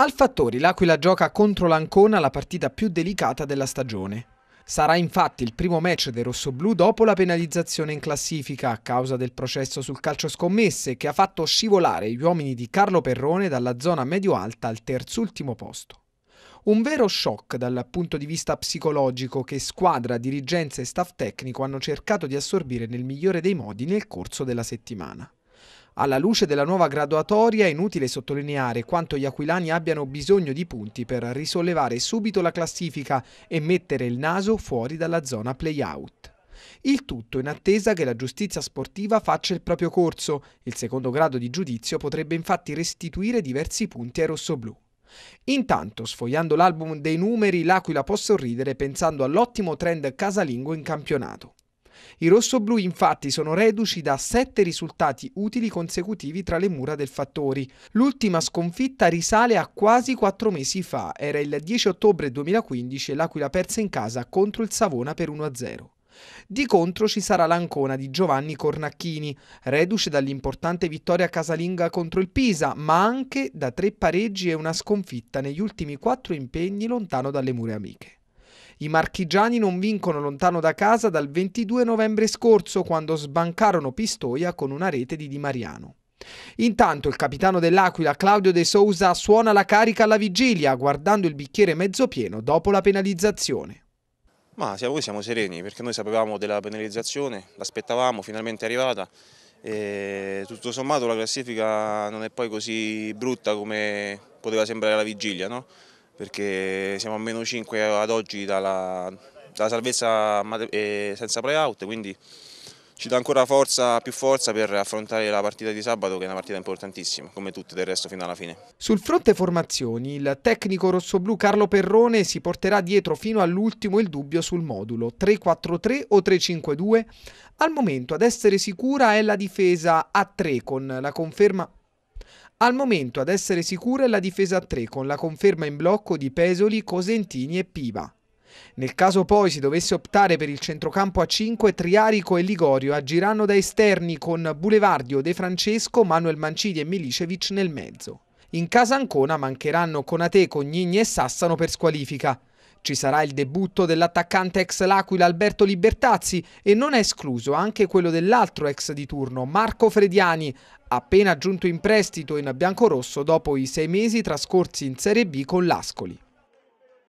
Al Fattori l'Aquila gioca contro l'Ancona la partita più delicata della stagione. Sarà infatti il primo match del rossoblù dopo la penalizzazione in classifica a causa del processo sul calcio scommesse che ha fatto scivolare gli uomini di Carlo Perrone dalla zona medio-alta al terzultimo posto. Un vero shock dal punto di vista psicologico che squadra, dirigenza e staff tecnico hanno cercato di assorbire nel migliore dei modi nel corso della settimana. Alla luce della nuova graduatoria è inutile sottolineare quanto gli aquilani abbiano bisogno di punti per risollevare subito la classifica e mettere il naso fuori dalla zona play-out. Il tutto in attesa che la giustizia sportiva faccia il proprio corso. Il secondo grado di giudizio potrebbe infatti restituire diversi punti ai rossoblù. Intanto, sfogliando l'album dei numeri, l'Aquila può sorridere pensando all'ottimo trend casalingo in campionato. I rossoblù infatti sono reduci da sette risultati utili consecutivi tra le mura del Fattori. L'ultima sconfitta risale a quasi quattro mesi fa, era il 10 ottobre 2015 e l'Aquila persa in casa contro il Savona per 1-0. Di contro ci sarà l'Ancona di Giovanni Cornacchini, reduce dall'importante vittoria casalinga contro il Pisa, ma anche da tre pareggi e una sconfitta negli ultimi quattro impegni lontano dalle mura amiche. I marchigiani non vincono lontano da casa dal 22 novembre scorso quando sbancarono Pistoia con una rete di Di Mariano. Intanto il capitano dell'Aquila Claudio De Souza suona la carica alla vigilia guardando il bicchiere mezzo pieno dopo la penalizzazione. Ma siamo, siamo sereni perché noi sapevamo della penalizzazione, l'aspettavamo, finalmente è arrivata. E tutto sommato la classifica non è poi così brutta come poteva sembrare alla vigilia. No? perché siamo a meno 5 ad oggi dalla, dalla salvezza eh, senza playout, quindi ci dà ancora forza, più forza per affrontare la partita di sabato che è una partita importantissima, come tutte del resto fino alla fine. Sul fronte formazioni, il tecnico rossoblu Carlo Perrone si porterà dietro fino all'ultimo il dubbio sul modulo 3-4-3 o 3-5-2. Al momento ad essere sicura è la difesa a 3 con la conferma al momento ad essere sicura è la difesa a 3 con la conferma in blocco di Pesoli, Cosentini e Piva. Nel caso poi si dovesse optare per il centrocampo a 5, Triarico e Ligorio agiranno da esterni con Bulevardio, De Francesco, Manuel Mancini e Milicevic nel mezzo. In casa Ancona mancheranno Conate, Cognini e Sassano per squalifica. Ci sarà il debutto dell'attaccante ex L'Aquila Alberto Libertazzi e non è escluso anche quello dell'altro ex di turno Marco Frediani, appena giunto in prestito in biancorosso dopo i sei mesi trascorsi in Serie B con l'Ascoli.